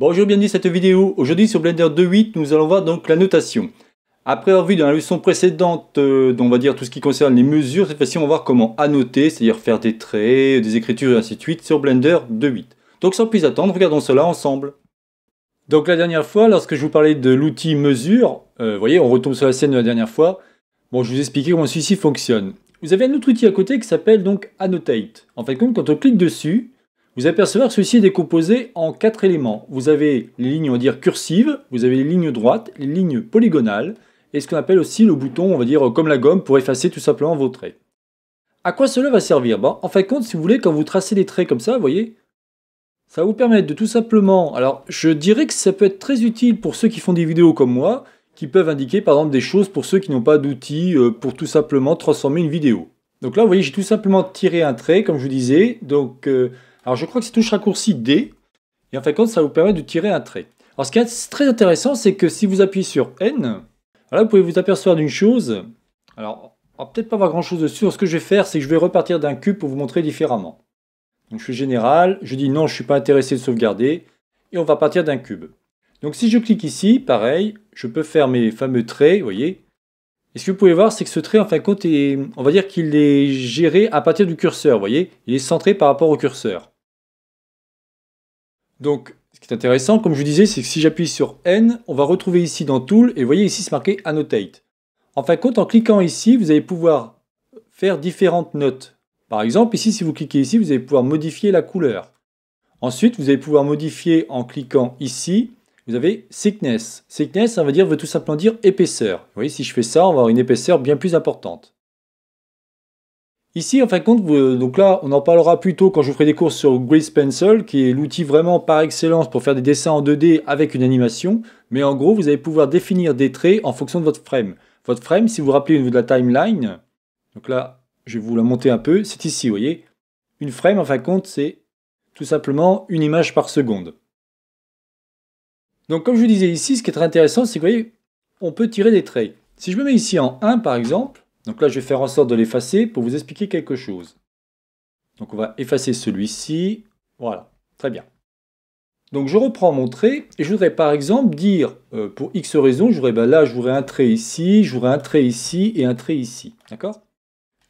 Bonjour, bienvenue à cette vidéo. Aujourd'hui sur Blender 2.8, nous allons voir donc la notation. Après avoir vu dans la leçon précédente, euh, on va dire tout ce qui concerne les mesures, cette fois-ci on va voir comment annoter, c'est-à-dire faire des traits, des écritures et ainsi de suite sur Blender 2.8. Donc sans plus attendre, regardons cela ensemble. Donc la dernière fois, lorsque je vous parlais de l'outil mesure, euh, vous voyez, on retombe sur la scène de la dernière fois. Bon, je vous expliquais comment celui-ci fonctionne. Vous avez un autre outil à côté qui s'appelle donc Annotate. En fait, quand on clique dessus, vous percevoir que ceci est décomposé en quatre éléments. Vous avez les lignes, on va dire, cursives, vous avez les lignes droites, les lignes polygonales, et ce qu'on appelle aussi le bouton, on va dire, comme la gomme, pour effacer tout simplement vos traits. À quoi cela va servir ben, En fin de compte, si vous voulez, quand vous tracez des traits comme ça, vous voyez, ça va vous permettre de tout simplement... Alors, je dirais que ça peut être très utile pour ceux qui font des vidéos comme moi, qui peuvent indiquer, par exemple, des choses pour ceux qui n'ont pas d'outils euh, pour tout simplement transformer une vidéo. Donc là, vous voyez, j'ai tout simplement tiré un trait, comme je vous disais, donc... Euh, alors je crois que c'est touche raccourci D, et en fin de compte, ça vous permet de tirer un trait. Alors ce qui est très intéressant, c'est que si vous appuyez sur N, alors vous pouvez vous apercevoir d'une chose. Alors, on va peut-être pas voir grand-chose dessus. Ce que je vais faire, c'est que je vais repartir d'un cube pour vous montrer différemment. Donc je suis général, je dis non, je suis pas intéressé de sauvegarder, et on va partir d'un cube. Donc si je clique ici, pareil, je peux faire mes fameux traits, vous voyez. Et ce que vous pouvez voir, c'est que ce trait, en fin de compte, on va dire qu'il est géré à partir du curseur, vous voyez. Il est centré par rapport au curseur. Donc, ce qui est intéressant, comme je vous disais, c'est que si j'appuie sur N, on va retrouver ici dans Tool, et vous voyez ici, c'est marqué Annotate. En fin de compte, en cliquant ici, vous allez pouvoir faire différentes notes. Par exemple, ici, si vous cliquez ici, vous allez pouvoir modifier la couleur. Ensuite, vous allez pouvoir modifier en cliquant ici, vous avez thickness. Thickness, ça veut dire, veut tout simplement dire épaisseur. Vous voyez, si je fais ça, on va avoir une épaisseur bien plus importante. Ici, en fin de compte, vous, euh, donc là, on en parlera plus tôt quand je vous ferai des courses sur Grease Pencil, qui est l'outil vraiment par excellence pour faire des dessins en 2D avec une animation. Mais en gros, vous allez pouvoir définir des traits en fonction de votre frame. Votre frame, si vous vous rappelez au niveau de la timeline, donc là, je vais vous la monter un peu, c'est ici, vous voyez. Une frame, en fin de compte, c'est tout simplement une image par seconde. Donc comme je vous disais ici, ce qui est très intéressant, c'est que vous voyez, on peut tirer des traits. Si je me mets ici en 1 par exemple, donc là, je vais faire en sorte de l'effacer pour vous expliquer quelque chose. Donc on va effacer celui-ci. Voilà, très bien. Donc je reprends mon trait et je voudrais par exemple dire euh, pour X raison, je ben là je voudrais un trait ici, je voudrais un trait ici et un trait ici. D'accord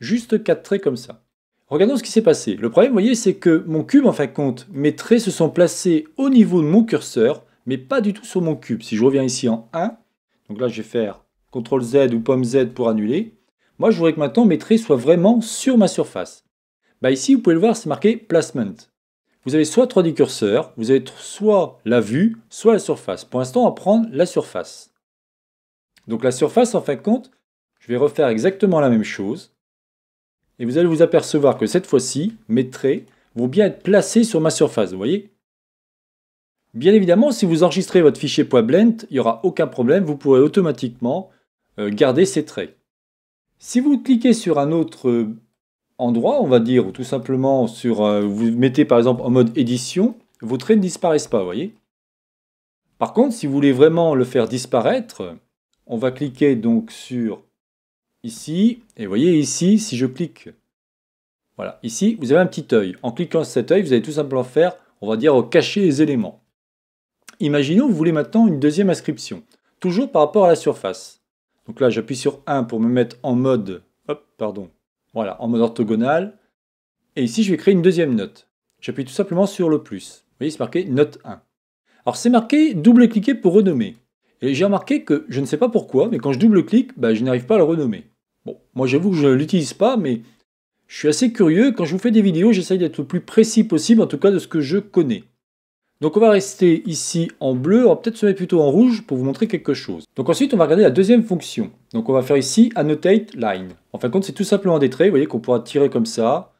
Juste quatre traits comme ça. Regardons ce qui s'est passé. Le problème, vous voyez, c'est que mon cube, en fin de compte, mes traits se sont placés au niveau de mon curseur, mais pas du tout sur mon cube. Si je reviens ici en 1, donc là je vais faire CTRL Z ou POMME Z pour annuler, moi, je voudrais que maintenant mes traits soient vraiment sur ma surface. Bah, ici, vous pouvez le voir, c'est marqué placement. Vous avez soit 3 d curseur, vous avez soit la vue, soit la surface. Pour l'instant, on va prendre la surface. Donc la surface, en fin de compte, je vais refaire exactement la même chose. Et vous allez vous apercevoir que cette fois-ci, mes traits vont bien être placés sur ma surface, vous voyez Bien évidemment, si vous enregistrez votre fichier .blend, il n'y aura aucun problème, vous pourrez automatiquement euh, garder ces traits. Si vous cliquez sur un autre euh, endroit, on va dire ou tout simplement sur, euh, vous mettez par exemple en mode édition, vos traits ne disparaissent pas, vous voyez. Par contre, si vous voulez vraiment le faire disparaître, on va cliquer donc sur ici, et vous voyez ici, si je clique, voilà, ici, vous avez un petit œil. En cliquant sur cet œil, vous allez tout simplement faire, on va dire, cacher les éléments. Imaginons, vous voulez maintenant une deuxième inscription, toujours par rapport à la surface. Donc là, j'appuie sur 1 pour me mettre en mode, hop, pardon, voilà, en mode orthogonal. Et ici, je vais créer une deuxième note. J'appuie tout simplement sur le plus. Vous voyez, c'est marqué note 1. Alors c'est marqué double-cliquer pour renommer. Et j'ai remarqué que, je ne sais pas pourquoi, mais quand je double-clique, bah, je n'arrive pas à le renommer. Bon, moi j'avoue que je ne l'utilise pas, mais je suis assez curieux. Quand je vous fais des vidéos, j'essaye d'être le plus précis possible, en tout cas de ce que je connais. Donc on va rester ici en bleu, on va peut-être se mettre plutôt en rouge pour vous montrer quelque chose. Donc ensuite on va regarder la deuxième fonction. Donc on va faire ici annotate line. En fin de compte c'est tout simplement des traits, vous voyez qu'on pourra tirer comme ça,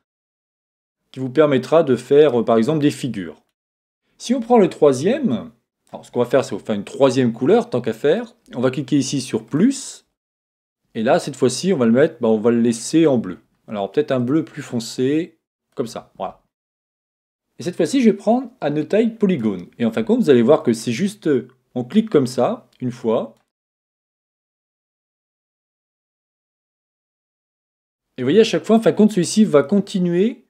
qui vous permettra de faire euh, par exemple des figures. Si on prend le troisième, alors ce qu'on va faire c'est faire une troisième couleur tant qu'à faire. On va cliquer ici sur plus, et là cette fois-ci on va le mettre, bah, on va le laisser en bleu. Alors peut-être un bleu plus foncé, comme ça, voilà. Et cette fois-ci, je vais prendre Annotate polygone. Et en fin de compte, vous allez voir que c'est juste, euh, on clique comme ça, une fois. Et vous voyez, à chaque fois, en fin de compte, celui-ci va continuer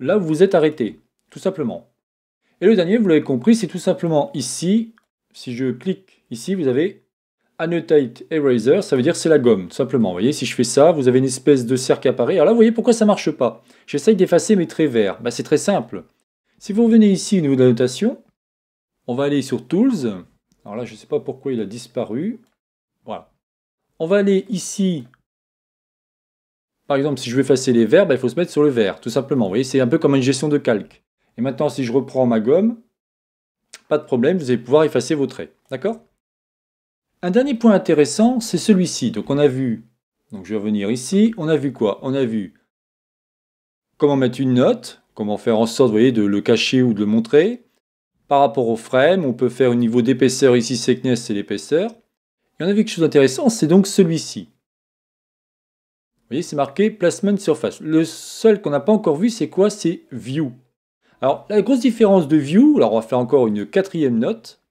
là où vous êtes arrêté, tout simplement. Et le dernier, vous l'avez compris, c'est tout simplement ici, si je clique ici, vous avez Annotate Eraser, ça veut dire c'est la gomme, tout simplement. Vous voyez, si je fais ça, vous avez une espèce de cercle qui apparaît. Alors là, vous voyez pourquoi ça ne marche pas. J'essaye d'effacer mes traits verts. Bah, c'est très simple. Si vous venez ici au niveau de la notation, on va aller sur Tools. Alors là, je ne sais pas pourquoi il a disparu. Voilà. On va aller ici. Par exemple, si je veux effacer les verbes, il faut se mettre sur le vert, tout simplement. Vous voyez, c'est un peu comme une gestion de calque. Et maintenant, si je reprends ma gomme, pas de problème, vous allez pouvoir effacer vos traits. D'accord Un dernier point intéressant, c'est celui-ci. Donc on a vu, donc je vais revenir ici, on a vu quoi On a vu comment mettre une note, comment faire en sorte, de le cacher ou de le montrer. Par rapport au frame, on peut faire au niveau d'épaisseur, ici thickness, c'est l'épaisseur. Et on a vu quelque chose d'intéressant, c'est donc celui-ci. Vous voyez, c'est marqué Placement Surface. Le seul qu'on n'a pas encore vu, c'est quoi C'est View. Alors, la grosse différence de View, alors on va faire encore une quatrième note.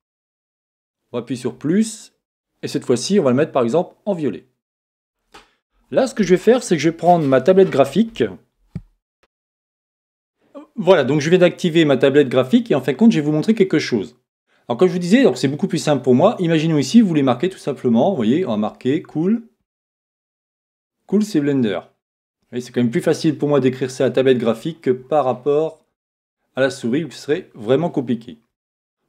On va appuyer sur plus. Et cette fois-ci, on va le mettre par exemple en violet. Là, ce que je vais faire, c'est que je vais prendre ma tablette graphique. Voilà, donc je viens d'activer ma tablette graphique et en fin de compte, je vais vous montrer quelque chose. Alors comme je vous disais, c'est beaucoup plus simple pour moi. Imaginons ici, vous les marquez tout simplement, vous voyez, on va marquer cool. Cool, c'est Blender. C'est quand même plus facile pour moi d'écrire ça à tablette graphique que par rapport à la souris, où ce serait vraiment compliqué.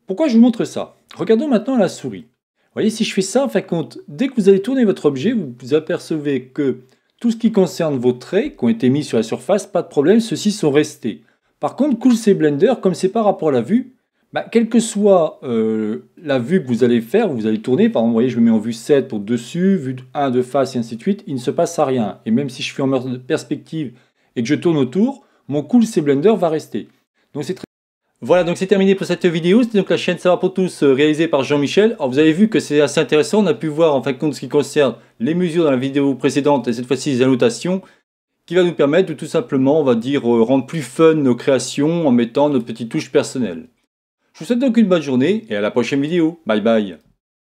Pourquoi je vous montre ça Regardons maintenant la souris. Vous voyez, si je fais ça, en fin de compte, dès que vous allez tourner votre objet, vous apercevez que tout ce qui concerne vos traits qui ont été mis sur la surface, pas de problème, ceux-ci sont restés. Par contre, CoolC Blender, comme c'est par rapport à la vue, bah, quelle que soit euh, la vue que vous allez faire, vous allez tourner, par exemple, vous voyez, je me mets en vue 7 pour dessus, vue 1 de face et ainsi de suite, il ne se passe rien. Et même si je suis en mode perspective et que je tourne autour, mon cool C Blender va rester. Donc c'est très... Voilà, donc c'est terminé pour cette vidéo. C'était donc la chaîne Ça va pour tous euh, réalisée par Jean-Michel. Alors vous avez vu que c'est assez intéressant. On a pu voir en fin de compte ce qui concerne les mesures dans la vidéo précédente et cette fois-ci les annotations qui va nous permettre de tout simplement, on va dire, euh, rendre plus fun nos créations en mettant nos petites touches personnelles. Je vous souhaite donc une bonne journée et à la prochaine vidéo. Bye bye